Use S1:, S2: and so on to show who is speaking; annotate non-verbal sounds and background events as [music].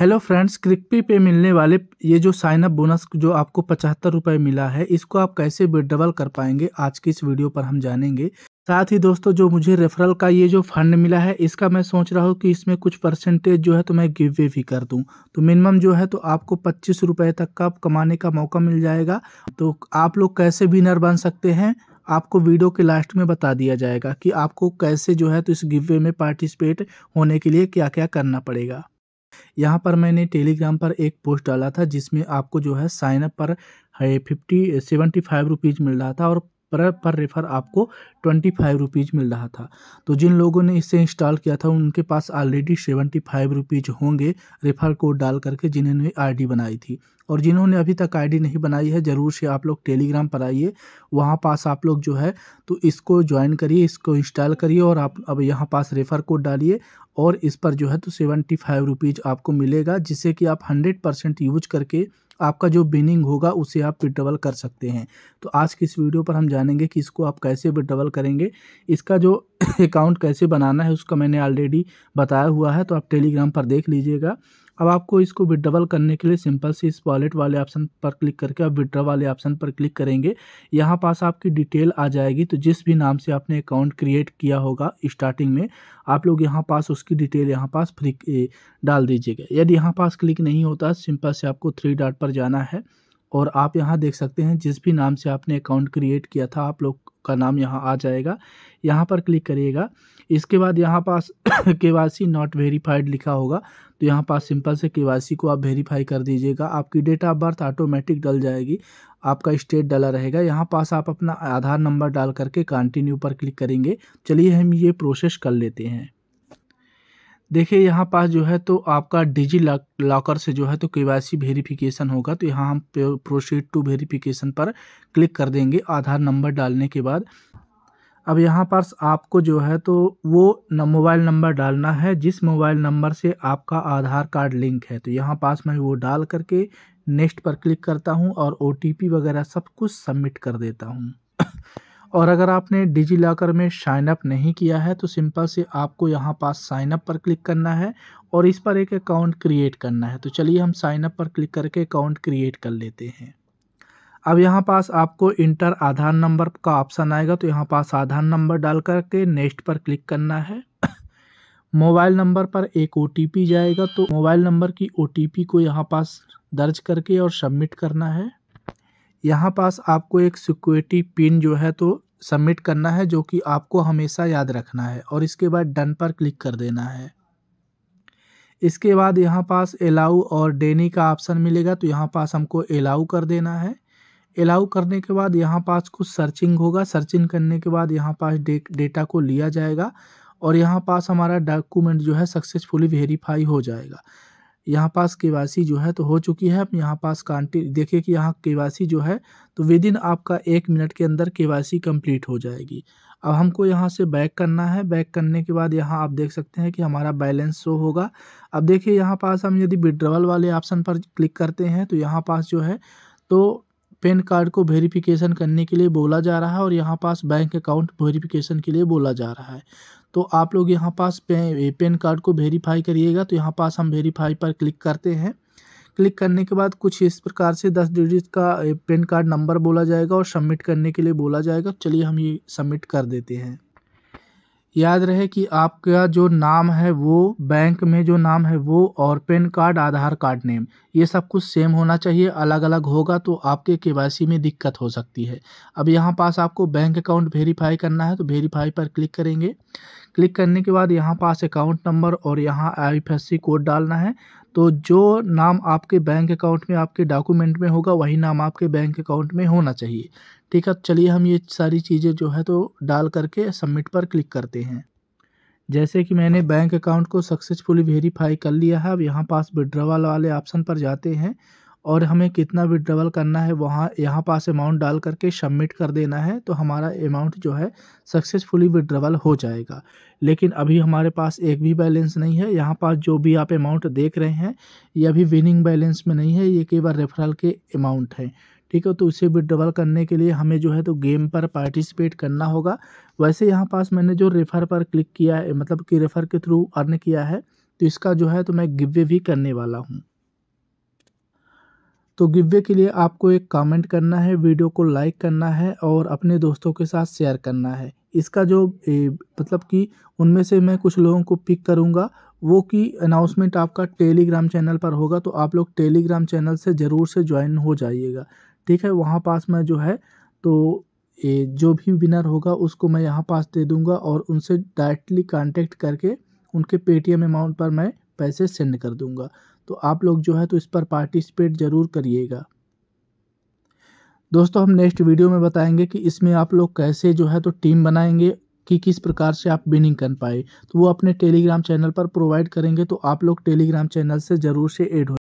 S1: hello friends क्रिकपी पे मिलने वाले ये जो साइन अप बोनस जो आपको पचहत्तर रुपये मिला है इसको आप कैसे विड्रबल कर पाएंगे आज की इस वीडियो पर हम जानेंगे साथ ही दोस्तों जो मुझे रेफरल का ये जो फंड मिला है इसका मैं सोच रहा हूँ कि इसमें कुछ परसेंटेज जो है तो मैं गिव वे भी कर दूँ तो मिनिमम जो है तो आपको पच्चीस रुपये तक का कमाने का मौका मिल जाएगा तो आप लोग कैसे विनर बन सकते हैं आपको वीडियो के लास्ट में बता दिया जाएगा कि आपको कैसे जो है तो इस गिव वे में पार्टिसिपेट होने के लिए क्या क्या करना पड़ेगा यहाँ पर मैंने टेलीग्राम पर एक पोस्ट डाला था जिसमें आपको जो है साइन अप पर है फिफ्टी सेवेंटी फाइव रुपीज़ मिल रहा था और पर पर रेफ़र आपको ट्वेंटी फाइव रुपीज़ मिल रहा था तो जिन लोगों ने इसे इंस्टॉल किया था उनके पास ऑलरेडी सेवेंटी फाइव रुपीज़ होंगे रेफ़र कोड डाल करके जिन्होंने आईडी बनाई थी और जिन्होंने अभी तक आईडी नहीं बनाई है ज़रूर से आप लोग टेलीग्राम पर आइए वहाँ पास आप लोग जो है तो इसको ज्वाइन करिए इसको इंस्टॉल करिए और आप अब यहाँ पास रेफ़र कोड डालिए और इस पर जो है तो सेवेंटी फाइव रुपीज़ आपको मिलेगा जिससे कि आप हंड्रेड परसेंट यूज करके आपका जो बिनिंग होगा उसे आप विड्रवल कर सकते हैं तो आज की इस वीडियो पर हम जानेंगे कि इसको आप कैसे विड्रवल करेंगे इसका जो अकाउंट [coughs] कैसे बनाना है उसका मैंने ऑलरेडी बताया हुआ है तो आप टेलीग्राम पर देख लीजिएगा अब आपको इसको विड्रॉवल करने के लिए सिंपल से इस वॉलेट वाले ऑप्शन पर क्लिक करके आप विड्रॉ वाले ऑप्शन पर क्लिक करेंगे यहाँ पास आपकी डिटेल आ जाएगी तो जिस भी नाम से आपने अकाउंट क्रिएट किया होगा स्टार्टिंग में आप लोग यहाँ पास उसकी डिटेल यहाँ पास फ्री डाल दीजिएगा यदि यहाँ पास क्लिक नहीं होता सिंपल से आपको थ्री डॉट पर जाना है और आप यहाँ देख सकते हैं जिस भी नाम से आपने अकाउंट क्रिएट किया था आप लोग का नाम यहाँ आ जाएगा यहाँ पर क्लिक करिएगा इसके बाद यहाँ पास [coughs] के वाई सी नॉट वेरीफाइड लिखा होगा तो यहाँ पास सिंपल से के वाई सी को आप वेरीफाई कर दीजिएगा आपकी डेट ऑफ बर्थ ऑटोमेटिक डल जाएगी आपका स्टेट डला रहेगा यहाँ पास आप अपना आधार नंबर डाल करके कंटिन्यू पर क्लिक करेंगे चलिए हम ये प्रोसेस कर लेते हैं देखिए यहाँ पास जो है तो आपका डिजी लॉकर से जो है तो के वेरिफिकेशन होगा तो यहाँ हम प्रोसीड टू वेरिफिकेशन पर क्लिक कर देंगे आधार नंबर डालने के बाद अब यहाँ पर आपको जो है तो वो मोबाइल नंबर डालना है जिस मोबाइल नंबर से आपका आधार कार्ड लिंक है तो यहाँ पास मैं वो डाल करके नेक्स्ट पर क्लिक करता हूँ और ओ वगैरह सब कुछ सबमिट कर देता हूँ और अगर आपने डिजी लॉकर में साइन अप नहीं किया है तो सिंपल से आपको यहाँ पास साइन अप पर क्लिक करना है और इस पर एक अकाउंट क्रिएट करना है तो चलिए हम साइन अप पर क्लिक करके अकाउंट क्रिएट कर लेते हैं अब यहाँ पास आपको इंटर आधार नंबर का ऑप्शन आएगा तो यहाँ पास आधार नंबर डाल करके नेक्स्ट पर क्लिक करना है मोबाइल [coughs] नंबर पर एक ओ जाएगा तो मोबाइल नंबर की ओ को यहाँ पास दर्ज करके और सबमिट करना है यहाँ पास आपको एक सिक्योरिटी पिन जो है तो सबमिट करना है जो कि आपको हमेशा याद रखना है और इसके बाद डन पर क्लिक कर देना है इसके बाद यहाँ पास एलाउ और डेनी का ऑप्शन मिलेगा तो यहाँ पास हमको एलाउ कर देना है एलाउ करने के बाद यहाँ पास कुछ सर्चिंग होगा सर्चिंग करने के बाद यहाँ पास डे, डेटा को लिया जाएगा और यहाँ पास हमारा डॉक्यूमेंट जो है सक्सेसफुली वेरीफाई हो जाएगा यहाँ पास के जो है तो हो चुकी है अब यहाँ पास कांटी देखिए कि यहाँ के जो है तो विद इन आपका एक मिनट के अंदर के वाई कंप्लीट हो जाएगी अब हमको यहाँ से बैक करना है बैक करने के बाद यहाँ आप देख सकते हैं कि हमारा बैलेंस शो होगा अब देखिए यहाँ पास हम यदि विड्रॉवल वाले ऑप्शन पर क्लिक करते हैं तो यहाँ पास जो है तो पेन कार्ड को वेरीफिकेशन करने के लिए बोला जा रहा है और यहाँ पास बैंक अकाउंट वेरीफिकेशन के लिए बोला जा रहा है तो आप लोग यहाँ पास पेन कार्ड को वेरीफाई करिएगा तो यहाँ पास हम वेरीफाई पर क्लिक करते हैं क्लिक करने के बाद कुछ इस प्रकार से दस डिजिट का पेन कार्ड नंबर बोला जाएगा और सबमिट करने के लिए बोला जाएगा तो चलिए हम ये सबमिट कर देते हैं याद रहे कि आपका जो नाम है वो बैंक में जो नाम है वो और PAN card Aadhaar card name ये सब कुछ सेम होना चाहिए अलग अलग होगा तो आपके के में दिक्कत हो सकती है अब यहाँ पास आपको बैंक अकाउंट वेरीफाई करना है तो वेरीफाई पर क्लिक करेंगे क्लिक करने के बाद यहाँ पास अकाउंट नंबर और यहाँ आई कोड डालना है तो जो नाम आपके बैंक अकाउंट में आपके डॉक्यूमेंट में होगा वही नाम आपके बैंक अकाउंट में होना चाहिए ठीक है चलिए हम ये सारी चीज़ें जो है तो डाल करके सबमिट पर क्लिक करते हैं जैसे कि मैंने बैंक अकाउंट को सक्सेसफुली वेरीफाई कर लिया है अब यहाँ पास विड्रोवल वाले ऑप्शन पर जाते हैं और हमें कितना विड्रॉवल करना है वहाँ यहाँ पास अमाउंट डाल करके सबमिट कर देना है तो हमारा अमाउंट जो है सक्सेसफुली विड्रॉवल हो जाएगा लेकिन अभी हमारे पास एक भी बैलेंस नहीं है यहाँ पास जो भी आप अमाउंट देख रहे हैं ये अभी विनिंग बैलेंस में नहीं है ये कई बार रेफरल के अमाउंट हैं ठीक है तो उसे विड्रॉवल करने के लिए हमें जो है तो गेम पर पार्टिसिपेट करना होगा वैसे यहाँ पास मैंने जो रेफ़र पर क्लिक किया है मतलब कि रेफ़र के थ्रू अर्न किया है तो इसका जो है तो मैं गिवे भी करने वाला हूँ तो गिवे के लिए आपको एक कमेंट करना है वीडियो को लाइक करना है और अपने दोस्तों के साथ शेयर करना है इसका जो मतलब कि उनमें से मैं कुछ लोगों को पिक करूँगा वो कि अनाउंसमेंट आपका टेलीग्राम चैनल पर होगा तो आप लोग टेलीग्राम चैनल से ज़रूर से ज्वाइन हो जाइएगा ठीक है वहाँ पास मैं जो है तो ए, जो भी विनर होगा उसको मैं यहाँ पास दे दूँगा और उनसे डायरेक्टली कॉन्टेक्ट करके उनके पेटीएम अमाउंट पर मैं पैसे सेंड कर दूँगा तो आप लोग जो है तो इस पर पार्टिसिपेट ज़रूर करिएगा दोस्तों हम नेक्स्ट वीडियो में बताएंगे कि इसमें आप लोग कैसे जो है तो टीम बनाएंगे कि किस प्रकार से आप विनिंग कर पाए तो वो अपने टेलीग्राम चैनल पर प्रोवाइड करेंगे तो आप लोग टेलीग्राम चैनल से ज़रूर से एड हो